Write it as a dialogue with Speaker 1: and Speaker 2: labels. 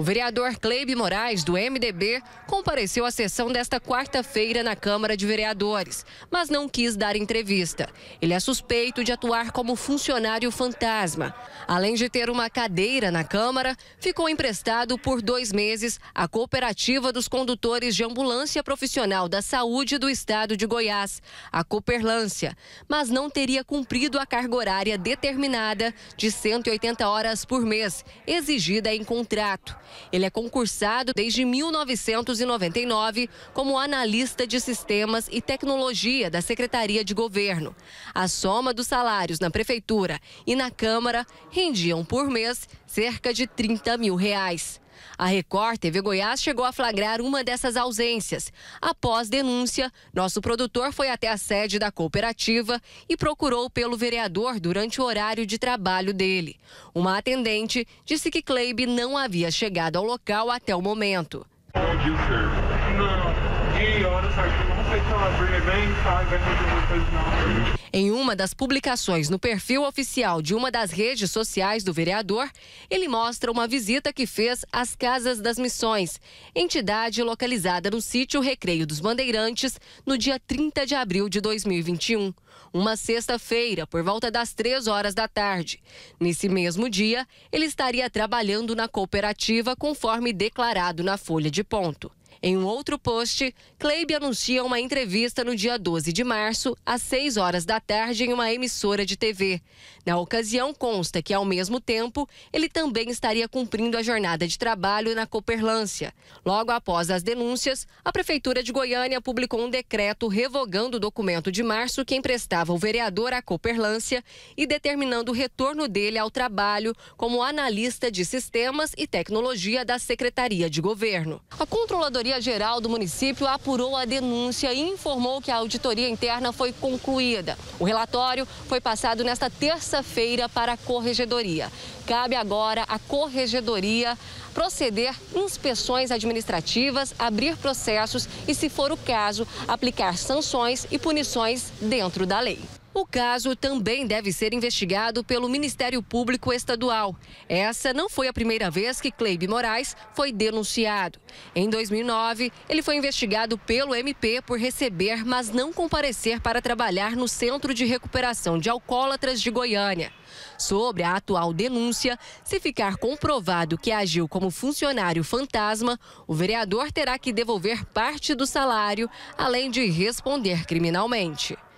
Speaker 1: O vereador Cleibe Moraes, do MDB, compareceu à sessão desta quarta-feira na Câmara de Vereadores, mas não quis dar entrevista. Ele é suspeito de atuar como funcionário fantasma. Além de ter uma cadeira na Câmara, ficou emprestado por dois meses à Cooperativa dos Condutores de Ambulância Profissional da Saúde do Estado de Goiás, a Cooperlância, mas não teria cumprido a carga horária determinada de 180 horas por mês, exigida em contrato. Ele é concursado desde 1999 como analista de sistemas e tecnologia da Secretaria de Governo. A soma dos salários na Prefeitura e na Câmara rendiam por mês cerca de 30 mil reais. A Record TV Goiás chegou a flagrar uma dessas ausências. Após denúncia, nosso produtor foi até a sede da cooperativa e procurou pelo vereador durante o horário de trabalho dele. Uma atendente disse que Kleib não havia chegado ao local até o momento. Bom dia, senhor. Não, que horas em uma das publicações no perfil oficial de uma das redes sociais do vereador, ele mostra uma visita que fez às Casas das Missões, entidade localizada no sítio Recreio dos Bandeirantes, no dia 30 de abril de 2021, uma sexta-feira, por volta das 3 horas da tarde. Nesse mesmo dia, ele estaria trabalhando na cooperativa conforme declarado na folha de ponto. Em um outro post, Kleib anuncia uma entrevista no dia 12 de março, às 6 horas da tarde, em uma emissora de TV. Na ocasião, consta que, ao mesmo tempo, ele também estaria cumprindo a jornada de trabalho na Coperlância. Logo após as denúncias, a Prefeitura de Goiânia publicou um decreto revogando o documento de março que emprestava o vereador à Coperlância e determinando o retorno dele ao trabalho como analista de sistemas e tecnologia da Secretaria de Governo. A controladora Procuradoria-Geral do município apurou a denúncia e informou que a auditoria interna foi concluída. O relatório foi passado nesta terça-feira para a Corregedoria. Cabe agora à Corregedoria proceder inspeções administrativas, abrir processos e, se for o caso, aplicar sanções e punições dentro da lei. O caso também deve ser investigado pelo Ministério Público Estadual. Essa não foi a primeira vez que Cleibe Moraes foi denunciado. Em 2009, ele foi investigado pelo MP por receber, mas não comparecer para trabalhar no Centro de Recuperação de Alcoólatras de Goiânia. Sobre a atual denúncia, se ficar comprovado que agiu como funcionário fantasma, o vereador terá que devolver parte do salário, além de responder criminalmente.